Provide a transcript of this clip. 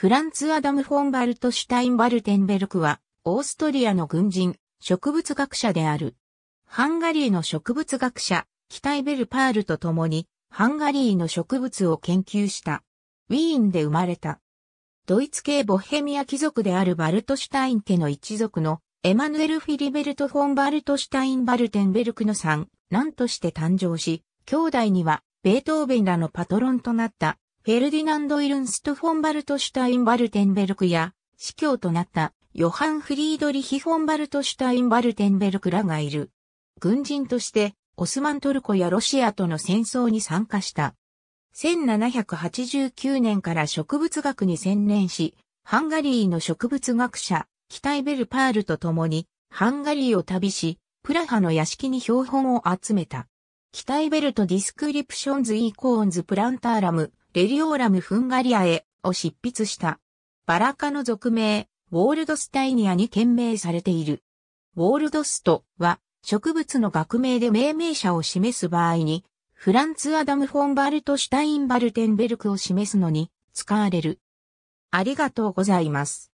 フランツ・アダム・フォンバルト・シュタインバルテンベルクは、オーストリアの軍人、植物学者である。ハンガリーの植物学者、キタイベルパールと共に、ハンガリーの植物を研究した。ウィーンで生まれた。ドイツ系ボヘミア貴族であるバルトシュタイン家の一族のエマヌエル・フィリベルト・フォン・バルトシュタイン・バルテンベルクの3、男として誕生し、兄弟にはベートーベンらのパトロンとなったフェルディナンド・イルンスト・フォンバルト・シュタインバルテンベルクや、司教となったヨハン・フリードリヒ・フォンバルト・シュタインバルテンベルクらがいる。軍人として、オスマントルコやロシアとの戦争に参加した。1789年から植物学に専念し、ハンガリーの植物学者、キタイベルパールと共に、ハンガリーを旅し、プラハの屋敷に標本を集めた。キタイベルト・ディスクリプションズ・イーコーンズ・プランターラム、ベリオーラム・フンガリアへを執筆した。バラ科の俗名、ウォールドスタイニアに懸名されている。ウォールドストは植物の学名で命名者を示す場合に、フランツ・アダム・フォン・バルト・シュタイン・バルテンベルクを示すのに使われる。ありがとうございます。